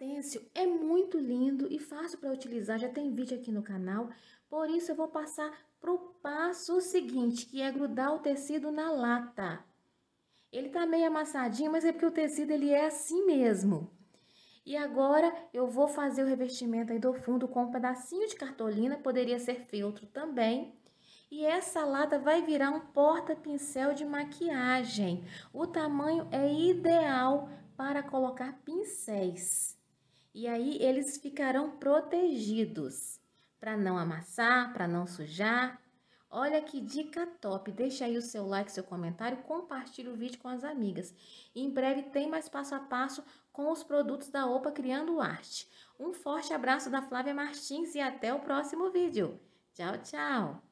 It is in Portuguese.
stencil é muito lindo e fácil para utilizar, já tem vídeo aqui no canal, por isso eu vou passar para o passo seguinte, que é grudar o tecido na lata. Ele tá meio amassadinho, mas é porque o tecido ele é assim mesmo. E agora eu vou fazer o revestimento aí do fundo com um pedacinho de cartolina, poderia ser feltro também. E essa lata vai virar um porta-pincel de maquiagem. O tamanho é ideal para colocar pincéis. E aí eles ficarão protegidos para não amassar, para não sujar. Olha que dica top! Deixa aí o seu like, seu comentário, compartilhe o vídeo com as amigas. E em breve tem mais passo a passo com os produtos da OPA Criando Arte. Um forte abraço da Flávia Martins e até o próximo vídeo. Tchau, tchau!